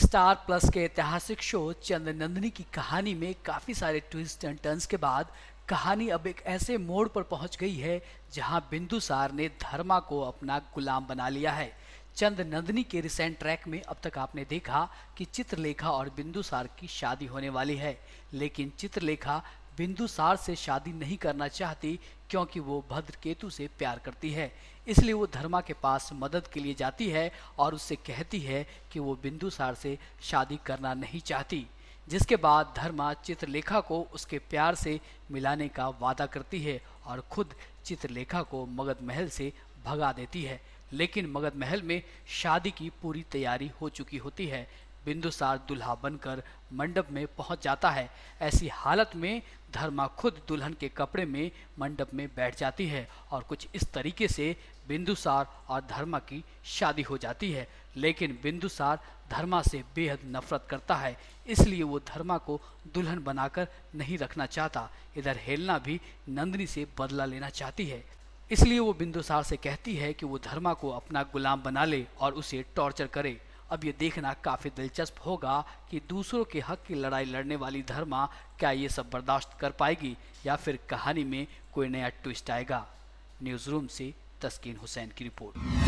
star plus के ऐतिहासिक show चंद्रनंदिनी की कहानी में काफ़ी सारे ट्विस्ट एंड टर्न्स के बाद कहानी अब एक ऐसे मोड़ पर पहुंच गई है जहां बिंदुसार ने धर्मा को अपना गुलाम बना लिया है चंद नंदनी के रिसेंट ट्रैक में अब तक आपने देखा कि चित्रलेखा और बिंदुसार की शादी होने वाली है लेकिन चित्रलेखा बिंदुसार से शादी नहीं करना चाहती क्योंकि वो भद्रकेतु से प्यार करती है इसलिए वो धर्मा के पास मदद के लिए जाती है और उससे कहती है कि वो बिंदुसार से शादी करना नहीं चाहती जिसके बाद धर्मा चित्रलेखा को उसके प्यार से मिलाने का वादा करती है और खुद चित्रलेखा को मगध महल से भगा देती है लेकिन मगध महल में शादी की पूरी तैयारी हो चुकी होती है बिंदुसार दुल्हा बनकर मंडप में पहुंच जाता है ऐसी हालत में धर्मा खुद दुल्हन के कपड़े में मंडप में बैठ जाती है और कुछ इस तरीके से बिंदुसार और धर्मा की शादी हो जाती है लेकिन बिंदुसार धर्मा से बेहद नफरत करता है इसलिए वो धर्मा को दुल्हन बनाकर नहीं रखना चाहता इधर हेलना भी नंदनी से बदला लेना चाहती है इसलिए वो बिंदुसार से कहती है कि वो धर्मा को अपना गुलाम बना ले और उसे टॉर्चर करे अब ये देखना काफ़ी दिलचस्प होगा कि दूसरों के हक की लड़ाई लड़ने वाली धर्मा क्या ये सब बर्दाश्त कर पाएगी या फिर कहानी में कोई नया ट्विस्ट आएगा न्यूज़ रूम से तस्कीन हुसैन की रिपोर्ट